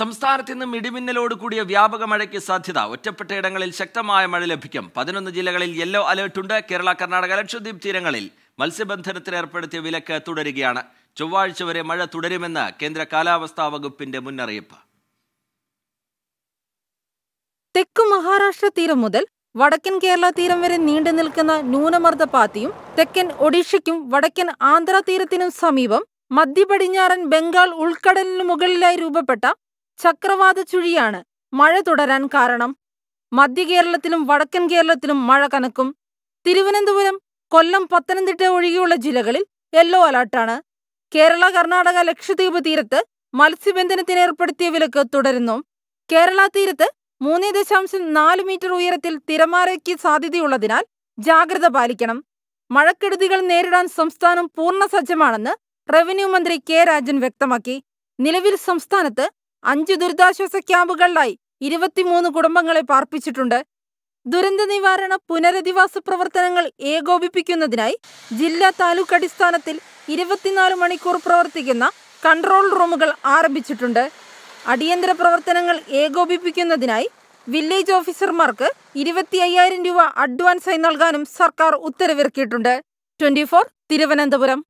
സംസ്ഥാനത്ത് ഇന്ന് മിടിമിന്നലോട് കൂടിയ വ്യാപക മഴയ്ക്ക് സാധ്യത ഒറ്റപ്പെട്ടയിടങ്ങളിൽ ശക്തമായ മഴ ലഭിക്കും പതിനൊന്ന് ജില്ലകളിൽ യെല്ലോ ഉണ്ട് കേരള കർണാടക ലക്ഷദ്വീപ് തീരങ്ങളിൽ മത്സ്യബന്ധനത്തിന് ഏർപ്പെടുത്തിയ വിലക്ക് തുടരുകയാണ് ചൊവ്വാഴ്ച വരെ മഴ തുടരുമെന്ന് കേന്ദ്ര കാലാവസ്ഥാ വകുപ്പിന്റെ മുന്നറിയിപ്പ് തെക്കു മഹാരാഷ്ട്ര തീരം മുതൽ വടക്കൻ കേരള തീരം വരെ നീണ്ടു നിൽക്കുന്ന ന്യൂനമർദ്ദ പാത്തിയും തെക്കൻ ഒഡീഷയ്ക്കും വടക്കൻ ആന്ധ്ര തീരത്തിനും സമീപം മധ്യപടിഞ്ഞാറൻ ബംഗാൾ ഉൾക്കടലിനു മുകളിലായി രൂപപ്പെട്ട ചക്രവാത ചുഴിയാണ് മഴ തുടരാൻ കാരണം മധ്യ കേരളത്തിലും വടക്കൻ കേരളത്തിലും മഴ കനക്കും തിരുവനന്തപുരം കൊല്ലം പത്തനംതിട്ട ഒഴികെയുള്ള ജില്ലകളിൽ യെല്ലോ അലർട്ടാണ് കേരള കർണാടക ലക്ഷദ്വീപ് തീരത്ത് മത്സ്യബന്ധനത്തിന് ഏർപ്പെടുത്തിയ വിലക്ക് തുടരുന്നു കേരള തീരത്ത് മൂന്നേ ദശാംശം നാല് മീറ്റർ ഉയരത്തിൽ തിരമാരയ്ക്ക് സാധ്യതയുള്ളതിനാൽ ജാഗ്രത പാലിക്കണം മഴക്കെടുതികൾ നേരിടാൻ സംസ്ഥാനം പൂർണ്ണ സജ്ജമാണെന്ന് റവന്യൂ മന്ത്രി കെ രാജൻ വ്യക്തമാക്കി നിലവിൽ സംസ്ഥാനത്ത് അഞ്ചു ദുരിതാശ്വാസ ക്യാമ്പുകളിലായി ഇരുപത്തിമൂന്ന് കുടുംബങ്ങളെ പാർപ്പിച്ചിട്ടുണ്ട് ദുരന്ത നിവാരണ പുനരധിവാസ പ്രവർത്തനങ്ങൾ ഏകോപിപ്പിക്കുന്നതിനായി ജില്ലാ താലൂക്ക് അടിസ്ഥാനത്തിൽ ഇരുപത്തിനാല് മണിക്കൂർ പ്രവർത്തിക്കുന്ന കൺട്രോൾ റൂമുകൾ ആരംഭിച്ചിട്ടുണ്ട് അടിയന്തര പ്രവർത്തനങ്ങൾ ഏകോപിപ്പിക്കുന്നതിനായി വില്ലേജ് ഓഫീസർമാർക്ക് ഇരുപത്തി അയ്യായിരം രൂപ അഡ്വാൻസായി നൽകാനും സർക്കാർ ഉത്തരവിറക്കിയിട്ടുണ്ട് ട്വന്റി ഫോർ തിരുവനന്തപുരം